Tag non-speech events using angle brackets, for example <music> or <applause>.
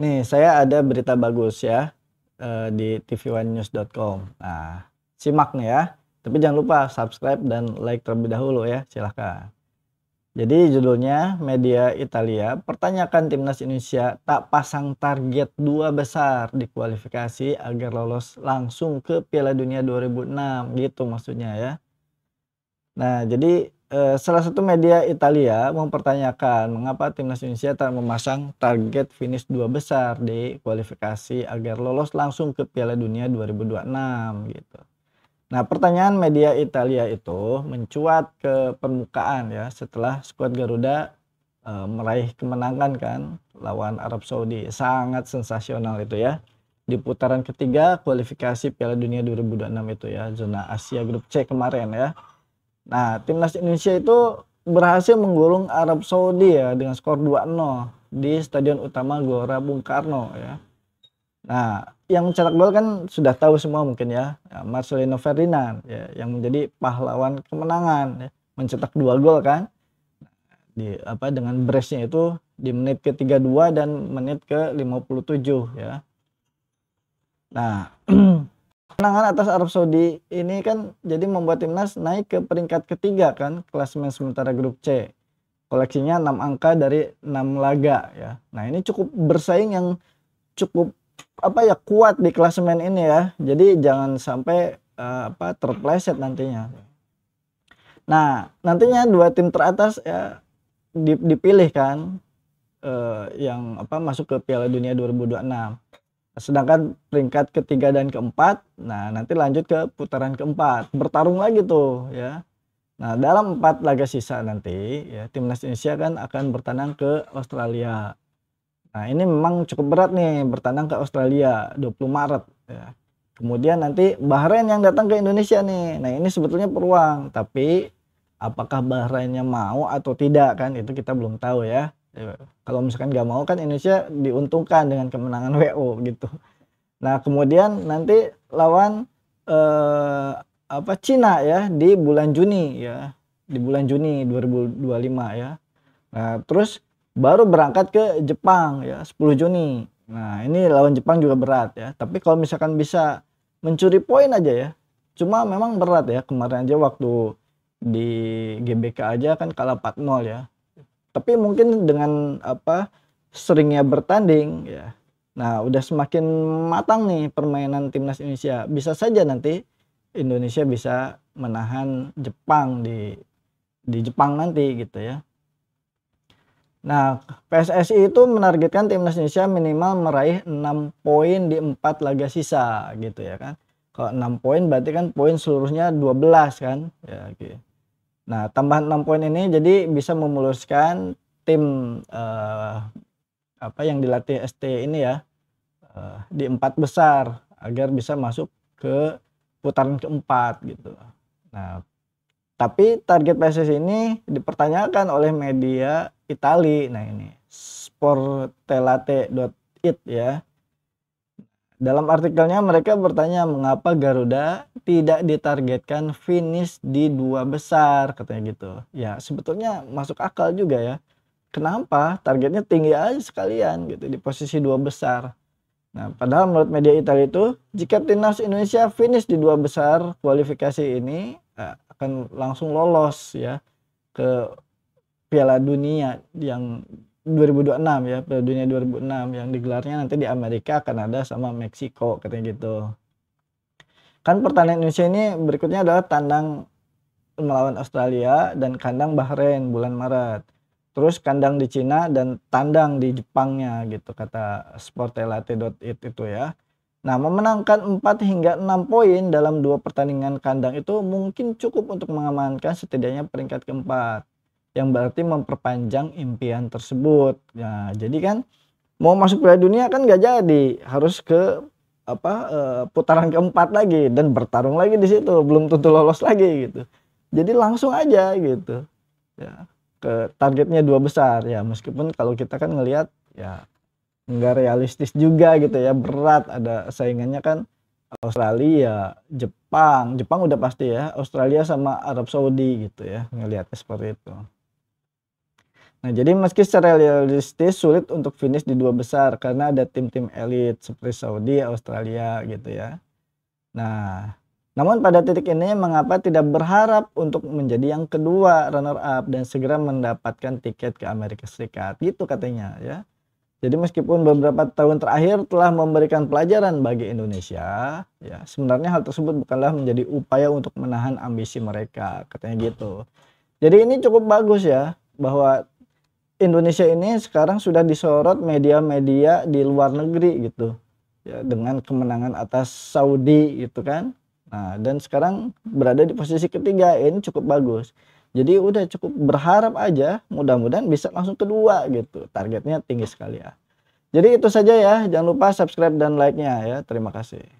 Nih, saya ada berita bagus ya eh, di tv1news.com. Nah, simak nih ya. Tapi jangan lupa subscribe dan like terlebih dahulu ya. Silahkan. Jadi judulnya Media Italia pertanyakan timnas Indonesia tak pasang target dua besar di kualifikasi agar lolos langsung ke Piala Dunia 2006 gitu maksudnya ya. Nah jadi Eh, salah satu media Italia mempertanyakan mengapa timnas Indonesia tak memasang target finish dua besar di kualifikasi agar lolos langsung ke Piala Dunia 2026 gitu. Nah, pertanyaan media Italia itu mencuat ke permukaan ya setelah skuad Garuda e, meraih kemenangan kan lawan Arab Saudi. Sangat sensasional itu ya. Di putaran ketiga kualifikasi Piala Dunia 2026 itu ya, zona Asia grup C kemarin ya. Nah, timnas Indonesia itu berhasil menggulung Arab Saudi ya dengan skor 2-0 di Stadion Utama Gelora Bung Karno ya. Nah, yang mencetak gol kan sudah tahu semua mungkin ya, ya Marcelino Ferdinand ya yang menjadi pahlawan kemenangan ya. mencetak dua gol kan di apa dengan brace-nya itu di menit ke-32 dan menit ke-57 ya. Nah, <clears throat> Kemenangan atas Arab Saudi ini kan jadi membuat timnas naik ke peringkat ketiga kan klasemen sementara grup C. Koleksinya 6 angka dari 6 laga ya. Nah, ini cukup bersaing yang cukup apa ya kuat di klasemen ini ya. Jadi jangan sampai uh, apa terpleset nantinya. Nah, nantinya dua tim teratas ya dipilih kan uh, yang apa masuk ke Piala Dunia 2026. Sedangkan peringkat ketiga dan keempat, nah nanti lanjut ke putaran keempat, bertarung lagi tuh ya. Nah dalam empat laga sisa nanti, ya timnas Indonesia kan akan bertandang ke Australia. Nah ini memang cukup berat nih bertandang ke Australia 20 Maret. Ya. Kemudian nanti Bahrain yang datang ke Indonesia nih. Nah ini sebetulnya peluang, tapi apakah Bahrainnya mau atau tidak kan itu kita belum tahu ya. Iya. Kalau misalkan nggak mau kan Indonesia diuntungkan dengan kemenangan <laughs> WO gitu. Nah kemudian nanti lawan eh, apa Cina ya di bulan Juni ya di bulan Juni 2025 ya. Nah terus baru berangkat ke Jepang ya 10 Juni. Nah ini lawan Jepang juga berat ya. Tapi kalau misalkan bisa mencuri poin aja ya. Cuma memang berat ya kemarin aja waktu di GBK aja kan kalah 4-0 ya tapi mungkin dengan apa seringnya bertanding ya nah udah semakin matang nih permainan timnas Indonesia bisa saja nanti Indonesia bisa menahan Jepang di di Jepang nanti gitu ya Nah, PSSI itu menargetkan timnas Indonesia minimal meraih 6 poin di 4 laga sisa gitu ya kan. Kalau 6 poin berarti kan poin seluruhnya 12 kan. Ya gitu. Nah, tambahan 6 poin ini jadi bisa memuluskan tim uh, apa yang dilatih ST ini ya uh, di empat besar agar bisa masuk ke putaran keempat gitu. Nah, tapi target PSSI ini dipertanyakan oleh media Italia. Nah, ini sportelate.it ya. Dalam artikelnya mereka bertanya mengapa Garuda tidak ditargetkan finish di dua besar katanya gitu. Ya sebetulnya masuk akal juga ya. Kenapa targetnya tinggi aja sekalian gitu di posisi dua besar. Nah padahal menurut media Italia itu jika timnas Indonesia finish di dua besar kualifikasi ini ya, akan langsung lolos ya ke Piala Dunia yang 2026 ya Piala Dunia 2006 yang digelarnya nanti di Amerika Kanada sama Meksiko katanya gitu kan pertandingan Indonesia ini berikutnya adalah tandang melawan Australia dan kandang Bahrain bulan Maret terus kandang di Cina dan tandang di Jepangnya gitu kata sportelate.it itu ya Nah, memenangkan 4 hingga 6 poin dalam dua pertandingan kandang itu mungkin cukup untuk mengamankan setidaknya peringkat keempat yang berarti memperpanjang impian tersebut. ya jadi kan mau masuk Piala Dunia kan nggak jadi, harus ke apa eh, putaran keempat lagi dan bertarung lagi di situ, belum tentu lolos lagi gitu. Jadi langsung aja gitu. Ya, ke targetnya dua besar ya, meskipun kalau kita kan ngelihat ya nggak realistis juga gitu ya, berat ada saingannya kan Australia, Jepang, Jepang udah pasti ya, Australia sama Arab Saudi gitu ya, ngelihatnya seperti itu. Nah, jadi meski secara realistis sulit untuk finish di dua besar karena ada tim-tim elit seperti Saudi, Australia gitu ya. Nah, namun pada titik ini mengapa tidak berharap untuk menjadi yang kedua runner up dan segera mendapatkan tiket ke Amerika Serikat gitu katanya ya. Jadi meskipun beberapa tahun terakhir telah memberikan pelajaran bagi Indonesia, ya sebenarnya hal tersebut bukanlah menjadi upaya untuk menahan ambisi mereka, katanya gitu. Jadi ini cukup bagus ya bahwa Indonesia ini sekarang sudah disorot media-media di luar negeri gitu ya dengan kemenangan atas Saudi gitu kan nah dan sekarang berada di posisi ketiga ini cukup bagus jadi udah cukup berharap aja mudah-mudahan bisa langsung kedua gitu targetnya tinggi sekali ya jadi itu saja ya jangan lupa subscribe dan like nya ya terima kasih